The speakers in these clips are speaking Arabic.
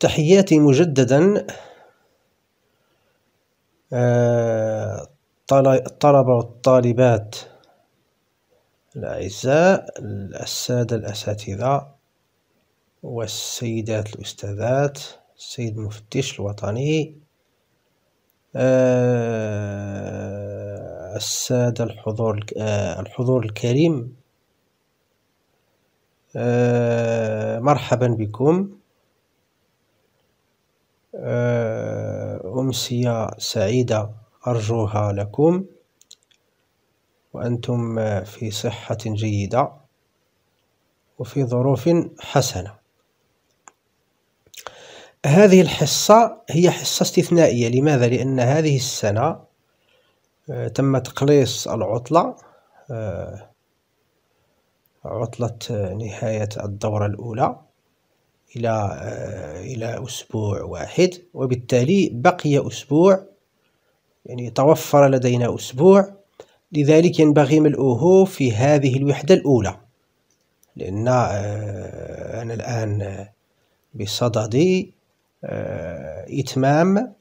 تحياتي مجددا آه، الطلبة والطالبات الأعزاء السادة الأساتذة والسيدات الأستاذات السيد المفتش الوطني آه، السادة الحضور آه، الحضور الكريم مرحبا بكم آه، أمسية سعيدة أرجوها لكم وأنتم في صحة جيدة وفي ظروف حسنة هذه الحصة هي حصة استثنائية لماذا؟ لأن هذه السنة آه، تم تقليص العطلة آه، عطلة نهاية الدورة الأولى إلى آه، إلى أسبوع واحد وبالتالي بقي أسبوع يعني توفر لدينا أسبوع لذلك ينبغي ملؤه في هذه الوحدة الأولى لأن آه، أنا الآن بصدد آه، إتمام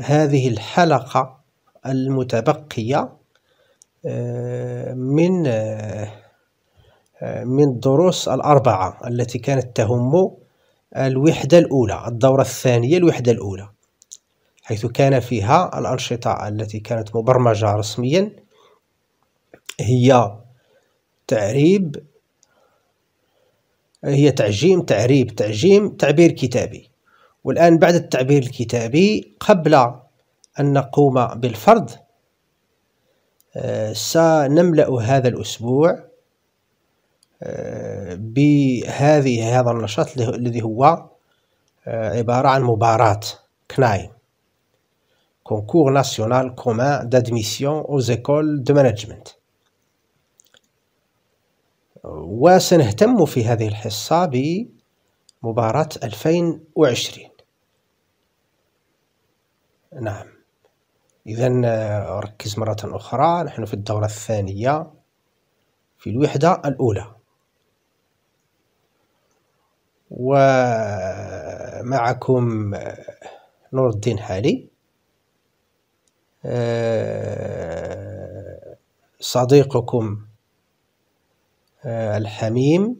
هذه الحلقة المتبقية من من الدروس الأربعة التي كانت تهم الوحدة الأولى الدورة الثانية الوحدة الأولى حيث كان فيها الأنشطة التي كانت مبرمجة رسميا هي تعريب هي تعجيم تعريب تعجيم تعبير كتابي والآن بعد التعبير الكتابي قبل أن نقوم بالفرض آه، سنملأ هذا الأسبوع بهذه هذا النشاط الذي هو آه، عبارة عن مباراة كناي كونكور ناسيونال كومان دادميسيون او زيكول دو مانجمنت وسنهتم في هذه الحصة بمباراة 2020 نعم إذا آه، ركز مرة أخرى نحن في الدورة الثانية في الوحدة الأولى ومعكم نور الدين حالي آه، صديقكم آه، الحميم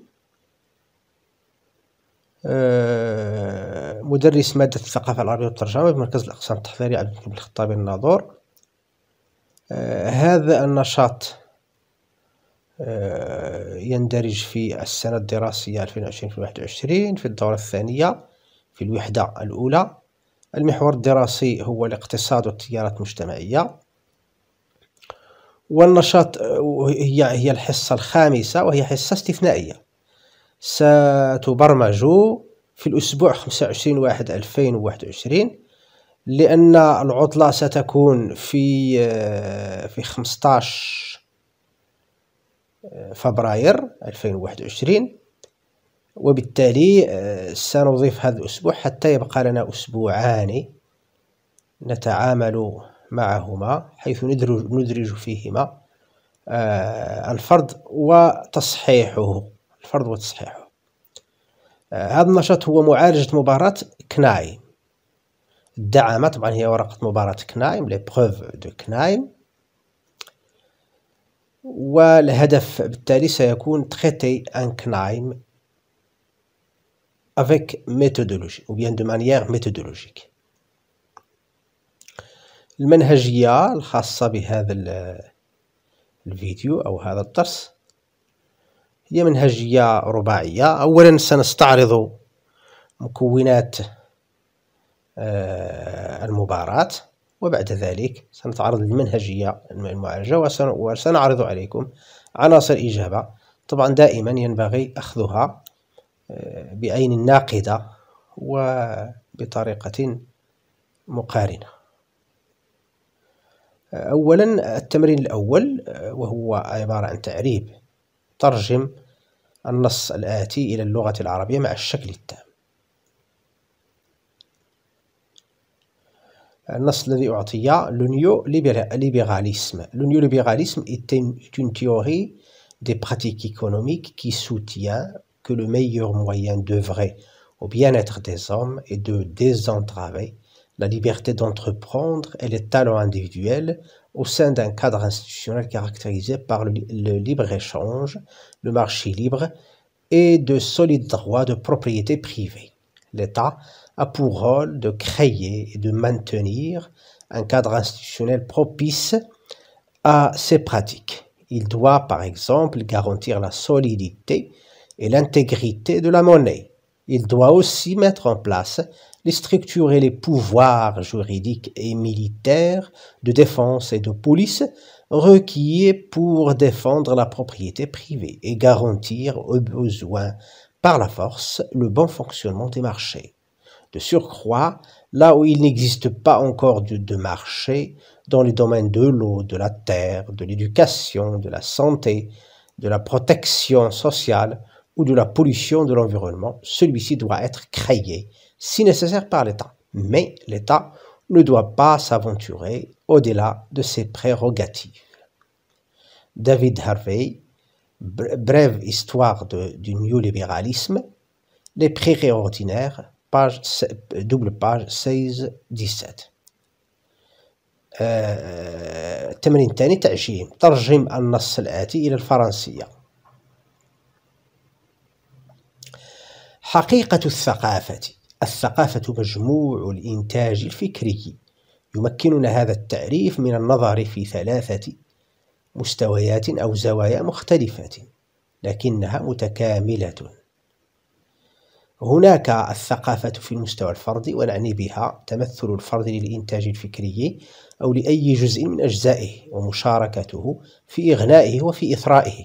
آه، مدرس مادة الثقافة العربية والترجمة بمركز الأقسام التحضيري عبد الخطابي الناظور هذا النشاط آه، يندرج في السنة الدراسية 2020-2021 في الدورة الثانية في الوحدة الأولى المحور الدراسي هو الاقتصاد والتيارات المجتمعية والنشاط هي هي الحصة الخامسة وهي حصة استثنائية ستبرمج في الأسبوع 25 واحد 2021 لأن العطلة ستكون في آه، في 15 فبراير 2021 وبالتالي آه، سنضيف هذا الأسبوع حتى يبقى لنا أسبوعان نتعامل معهما حيث ندرج, فيهما آه، الفرض وتصحيحه الفرض وتصحيحه آه، هذا النشاط هو معالجة مباراة كنايم دعمت طبعا هي ورقة مباراة كنايم لي بروف دو كنايم والهدف بالتالي سيكون تخيتي ان كنايم افيك ميثودولوجي او بيان دو مانيير ميثودولوجيك المنهجية الخاصة بهذا الفيديو أو هذا الدرس هي منهجية رباعية أولا سنستعرض مكونات آه، المباراة وبعد ذلك سنتعرض للمنهجية المعالجة وسنعرض عليكم عناصر إجابة طبعا دائما ينبغي أخذها آه، بعين ناقدة وبطريقة مقارنة آه، أولا التمرين الأول آه، وهو عبارة عن تعريب ترجم النص الآتي إلى اللغة العربية مع الشكل التام Le néolibéralisme est une, théorie des pratiques économiques qui soutient que le meilleur moyen d'œuvrer au bien-être des hommes est de désentraver la liberté d'entreprendre et les talents individuels au sein d'un cadre institutionnel caractérisé par le libre-échange, le marché libre et de solides droits de propriété privée. L'État a pour rôle de créer et de maintenir un cadre institutionnel propice à ces pratiques. Il doit par exemple garantir la solidité et l'intégrité de la monnaie. Il doit aussi mettre en place les structures et les pouvoirs juridiques et militaires de défense et de police requis pour défendre la propriété privée et garantir aux besoin par la force le bon fonctionnement des marchés. De surcroît, là où il n'existe pas encore de, marché, dans les domaines de l'eau, de la terre, de l'éducation, de la santé, de la protection sociale ou de la pollution de l'environnement, celui-ci doit être créé, si nécessaire par l'État. Mais l'État ne doit pas s'aventurer au-delà de ses prérogatives. David Harvey, Brève histoire du néolibéralisme, les pré-réordinaires ordinaires, باج دوبل باج سايز 17 التمرين الثاني تعجيم ترجم النص الآتي إلى الفرنسية حقيقة الثقافة الثقافة مجموع الإنتاج الفكري يمكننا هذا التعريف من النظر في ثلاثة مستويات أو زوايا مختلفة لكنها متكاملة هناك الثقافة في المستوى الفردي ونعني بها تمثل الفرد للإنتاج الفكري أو لأي جزء من أجزائه ومشاركته في إغنائه وفي إثرائه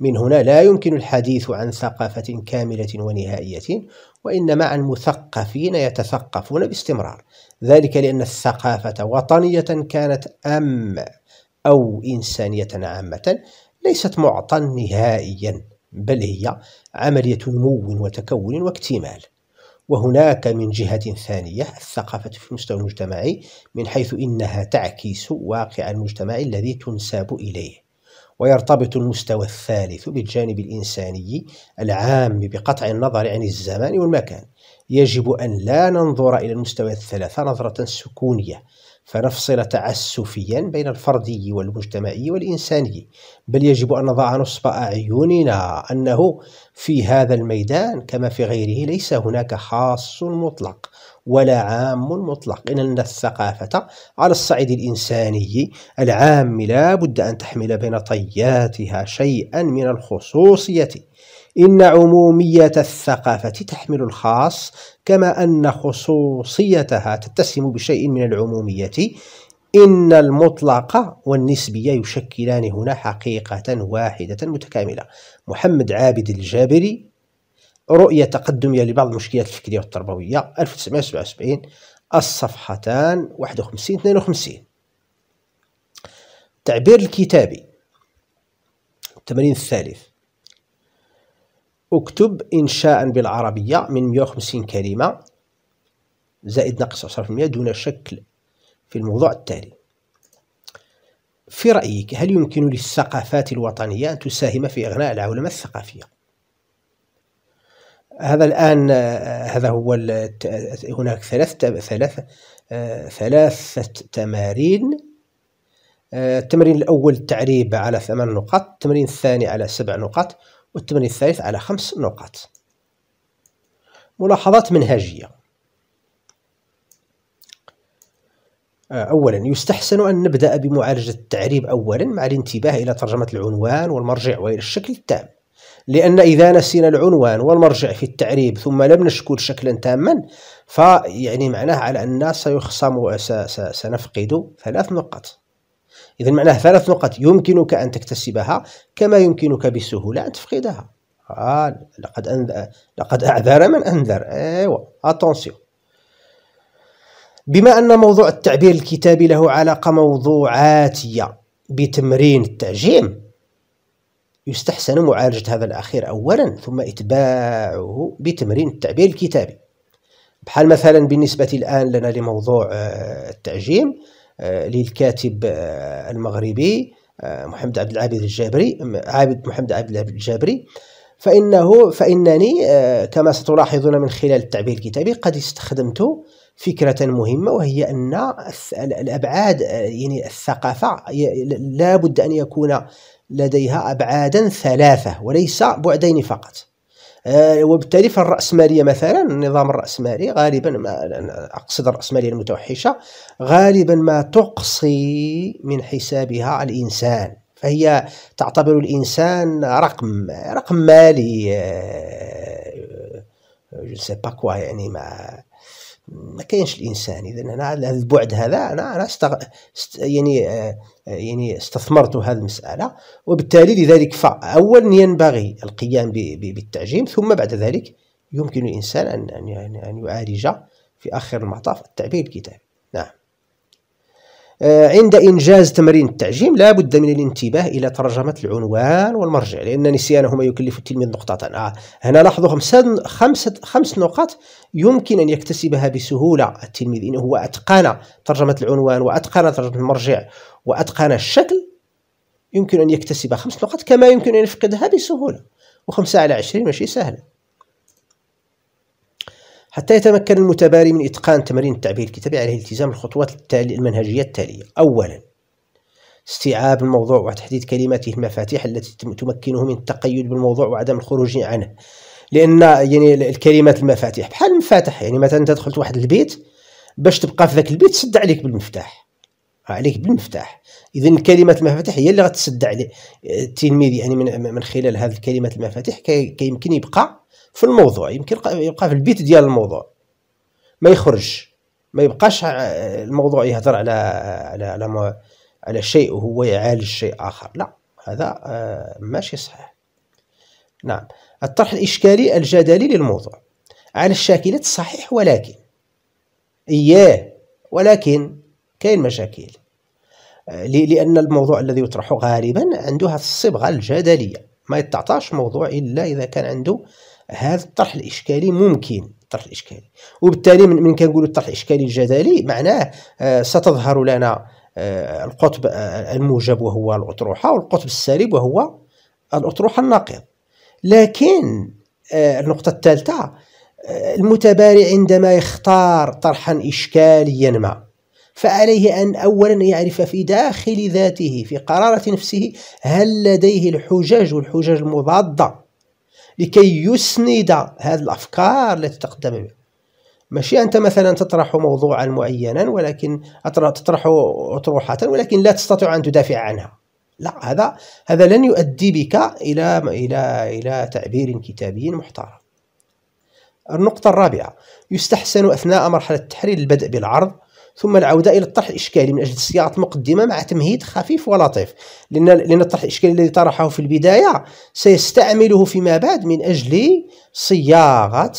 من هنا لا يمكن الحديث عن ثقافة كاملة ونهائية وإنما عن مثقفين يتثقفون باستمرار ذلك لأن الثقافة وطنية كانت أم أو إنسانية عامة ليست معطى نهائيا بل هي عملية نمو وتكون واكتمال وهناك من جهة ثانية الثقافة في المستوى المجتمعي من حيث إنها تعكس واقع المجتمع الذي تنساب إليه ويرتبط المستوى الثالث بالجانب الإنساني العام بقطع النظر عن الزمان والمكان يجب أن لا ننظر إلى المستويات الثلاثة نظرة سكونية فنفصل تعسفيا بين الفردي والمجتمعي والإنساني بل يجب أن نضع نصب أعيننا أنه في هذا الميدان كما في غيره ليس هناك خاص مطلق ولا عام مطلق إن الثقافة على الصعيد الإنساني العام لا بد أن تحمل بين طياتها شيئا من الخصوصية إن عمومية الثقافة تحمل الخاص كما أن خصوصيتها تتسم بشيء من العمومية إن المطلق والنسبية يشكلان هنا حقيقة واحدة متكاملة محمد عابد الجابري رؤية تقدمية لبعض المشكلات الفكرية والتربوية 1977 الصفحتان 51 52 التعبير الكتابي التمرين الثالث اكتب إنشاء بالعربية من 150 كلمة زائد ناقص 10% دون شكل في الموضوع التالي في رأيك هل يمكن للثقافات الوطنية أن تساهم في إغناء العولمة الثقافية؟ هذا الآن هذا هو هناك ثلاث ثلاث ثلاثة تمارين التمرين الأول تعريب على ثمان نقاط التمرين الثاني على سبع نقاط والتمرين الثالث على خمس نقاط ملاحظات منهجية آه، أولا يستحسن أن نبدأ بمعالجة التعريب أولا مع الانتباه إلى ترجمة العنوان والمرجع وإلى الشكل التام لأن إذا نسينا العنوان والمرجع في التعريب ثم لم نشكل شكلا تاما فيعني معناه على أن سيخصم سنفقد ثلاث نقاط إذا معناه ثلاث نقط يمكنك أن تكتسبها كما يمكنك بسهولة أن تفقدها آه لقد أنذر لقد أعذر من أنذر أيوة أتونسيون بما أن موضوع التعبير الكتابي له علاقة موضوعاتية بتمرين التعجيم يستحسن معالجة هذا الأخير أولا ثم إتباعه بتمرين التعبير الكتابي بحال مثلا بالنسبة الآن لنا لموضوع آه، التعجيم آه، للكاتب آه، المغربي آه، محمد عبد العابد الجابري عابد محمد عبد العابد الجابري فإنه فإنني كما ستلاحظون من خلال التعبير الكتابي قد استخدمت فكرة مهمة وهي أن الأبعاد يعني الثقافة لا بد أن يكون لديها أبعادا ثلاثة وليس بعدين فقط آه، وبالتالي فالرأسمالية مثلا النظام الرأسمالي غالبا ما أقصد الرأسمالية المتوحشة غالبا ما تقصي من حسابها الإنسان فهي تعتبر الإنسان رقم رقم مالي جو سي با كوا يعني ما ما كاينش الانسان اذا انا هذا البعد هذا انا انا استغ... است... يعني آه، آه، يعني استثمرت هذه المسألة وبالتالي لذلك فأولا ينبغي القيام بالتعجيم ثم بعد ذلك يمكن الإنسان أن أن يعالج في آخر المطاف التعبير الكتابي آه، عند إنجاز تمرين التعجيم لا بد من الانتباه إلى ترجمة العنوان والمرجع لأن نسيانهما يكلف التلميذ نقطة آه هنا لاحظوا خمسة خمسة خمس نقاط يمكن أن يكتسبها بسهولة التلميذ إن هو أتقن ترجمة العنوان وأتقن ترجمة المرجع وأتقن الشكل يمكن أن يكتسب خمس نقاط كما يمكن أن يفقدها بسهولة وخمسة على عشرين ماشي سهلة حتى يتمكن المتباري من إتقان تمارين التعبير الكتابي عليه التزام الخطوات التالي المنهجية التالية أولا استيعاب الموضوع وتحديد كلماته المفاتيح التي تمكنه من التقيد بالموضوع وعدم الخروج عنه لأن يعني الكلمات المفاتيح بحال المفاتح يعني مثلا أنت دخلت واحد البيت باش تبقى في ذاك البيت سد عليك بالمفتاح عليك بالمفتاح اذا الكلمات المفاتيح هي اللي غتسد عليه التلميذ يعني من, من خلال هذه الكلمات المفاتيح كيمكن كي يبقى في الموضوع يمكن يبقى في البيت ديال الموضوع ما يخرجش ما يبقاش آه، الموضوع يهضر على على على على شيء وهو يعالج شيء اخر لا هذا آه، ماشي صحيح نعم الطرح الاشكالي الجدلي للموضوع على الشاكلة صحيح ولكن إياه ولكن كاين مشاكل آه، لأن الموضوع الذي يطرح غالبا عنده هذه الصبغة الجدلية ما يتعطاش موضوع إلا إذا كان عنده هذا الطرح الإشكالي ممكن الطرح الإشكالي وبالتالي من كنقولوا الطرح الإشكالي الجدلي معناه آه، ستظهر لنا آه، القطب آه، الموجب وهو الأطروحة والقطب السالب وهو الأطروحة الناقض لكن النقطة الثالثة المتبارع عندما يختار طرحا إشكاليا ما فعليه أن أولا يعرف في داخل ذاته في قرارة نفسه هل لديه الحجج والحجج المضادة لكي يسند هذه الأفكار التي تقدم بها ماشي أنت مثلا تطرح موضوعا معينا ولكن تطرح أطروحة ولكن لا تستطيع أن تدافع عنها لا هذا هذا لن يؤدي بك إلى إلى إلى تعبير كتابي محترم النقطة الرابعة يستحسن أثناء مرحلة التحرير البدء بالعرض ثم العودة إلى الطرح الإشكالي من أجل صياغة مقدمة مع تمهيد خفيف ولطيف لأن لأن الطرح الإشكالي الذي طرحه في البداية سيستعمله فيما بعد من أجل صياغة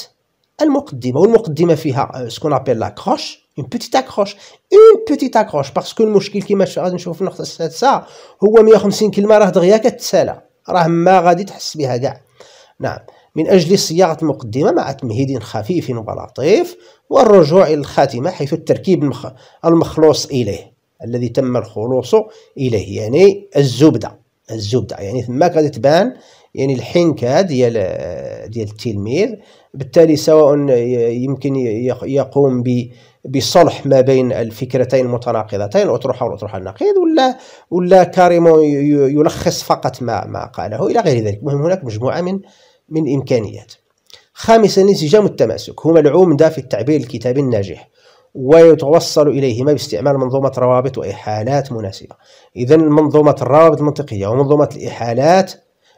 المقدمة والمقدمة فيها سكون أبيل لاكروش اون بوتيت اكروش اون بوتيت اكروش باسكو المشكل كما غادي نشوف في النقطه السادسه هو 150 كلمه راه دغيا كتسالى راه ما غادي تحس بها كاع نعم من أجل صياغة المقدمة مع تمهيد خفيف ولطيف والرجوع إلى الخاتمة حيث التركيب المخلوص إليه الذي تم الخلوص إليه يعني الزبدة الزبدة يعني ثم غادي تبان يعني الحنكة ديال ديال التلميذ بالتالي سواء يمكن يقوم ب بصلح ما بين الفكرتين المتناقضتين اطروحه والاطروحه النقيض ولا ولا كاريمون يلخص فقط ما ما قاله الى غير ذلك المهم هناك مجموعه من من الامكانيات خامسا انسجام التماسك هما العمدة في التعبير الكتابي الناجح ويتوصل إليهما باستعمال منظومة روابط وإحالات مناسبة إذا منظومة الروابط المنطقية ومنظومة الإحالات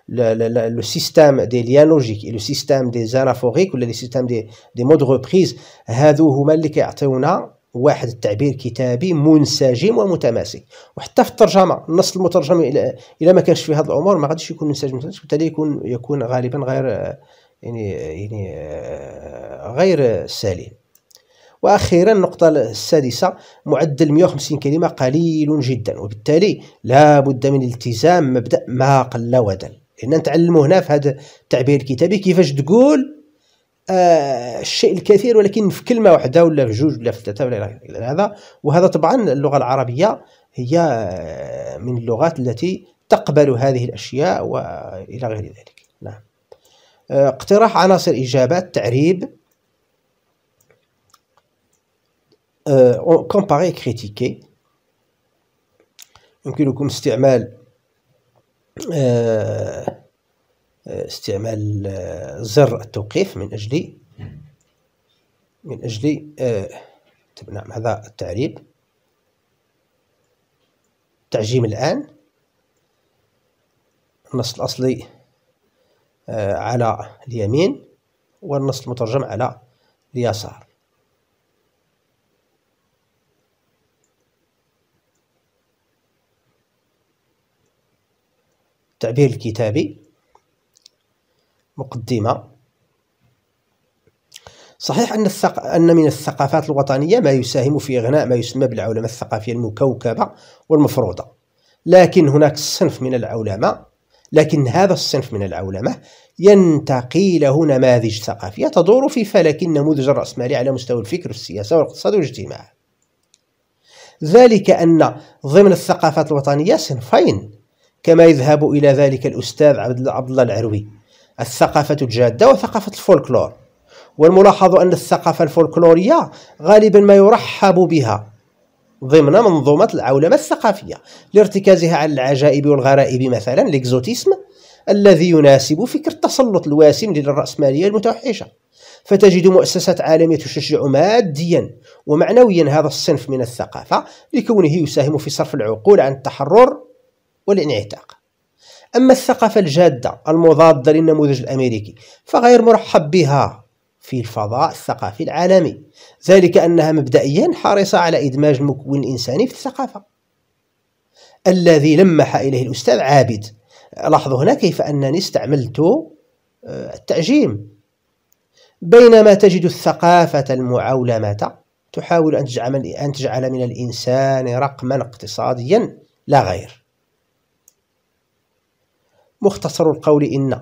le, système des liens logiques et le système des anaphoriques ولا le système des, des mots de reprise هذو هما اللي كيعطيونا واحد التعبير كتابي منسجم ومتماسك وحتى في الترجمه النص المترجم الى الى ما كانش في هذه الامور ما غاديش يكون منسجم متماسك وبالتالي يكون يكون غالبا غير يعني يعني غير سليم واخيرا النقطه السادسه معدل 150 كلمه قليل جدا وبالتالي لا بد من التزام مبدا ما قل ودل هنا نتعلموا هنا في هذا التعبير الكتابي كيفاش تقول آه الشيء الكثير ولكن في كلمه واحده ولا في جوج ولا في ثلاثه ولا الى هذا وهذا طبعا اللغه العربيه هي آه، من اللغات التي تقبل هذه الاشياء والى غير ذلك نعم آه، اقتراح عناصر اجابات تعريب كومباري آه، كريتيكي يمكنكم استعمال آه، استعمال آه، زر التوقيف من أجل من أجل آه، طيب، نعم هذا التعريب تعجيم الآن النص الأصلي على اليمين والنص المترجم على اليسار التعبير الكتابي مقدمة صحيح أن, الثق... أن من الثقافات الوطنية ما يساهم في إغناء ما يسمى بالعولمة الثقافية المكوكبة والمفروضة لكن هناك صنف من العولمة لكن هذا الصنف من العولمة ينتقي له نماذج ثقافية تدور في فلك النموذج الرأسمالي على مستوى الفكر والسياسة والاقتصاد والاجتماع ذلك أن ضمن الثقافات الوطنية صنفين كما يذهب إلى ذلك الأستاذ عبد الله العروي الثقافة الجادة وثقافة الفولكلور والملاحظ أن الثقافة الفولكلورية غالبا ما يرحب بها ضمن منظومة العولمة الثقافية لارتكازها على العجائب والغرائب مثلا الإكزوتيسم الذي يناسب فكر التسلط الواسم للرأسمالية المتوحشة فتجد مؤسسات عالمية تشجع ماديا ومعنويا هذا الصنف من الثقافة لكونه يساهم في صرف العقول عن التحرر والانعتاق أما الثقافة الجادة المضادة للنموذج الأمريكي فغير مرحب بها في الفضاء الثقافي العالمي ذلك أنها مبدئيا حريصة على إدماج المكون الإنساني في الثقافة الذي لمح إليه الأستاذ عابد لاحظوا هنا كيف أنني استعملت آه، التعجيم بينما تجد الثقافة المعولمة تحاول أن تجعل من الإنسان رقما اقتصاديا لا غير مختصر القول إن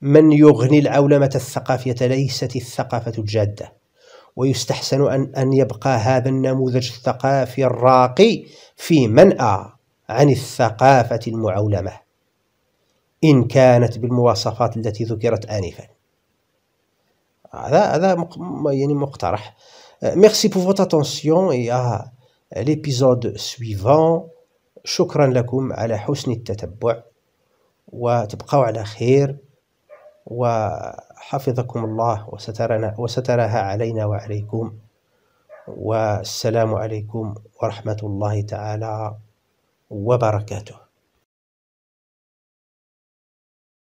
من يغني العولمة الثقافية ليست الثقافة الجادة ويستحسن أن, أن يبقى هذا النموذج الثقافي الراقي في منأى عن الثقافة المعولمة إن كانت بالمواصفات التي ذكرت آنفا هذا هذا يعني مقترح ميرسي بو فوت اتونسيون يا ليبيزود سويفون شكرا لكم على حسن التتبع وتبقوا على خير وحفظكم الله وسترنا وسترها علينا وعليكم والسلام عليكم ورحمة الله تعالى وبركاته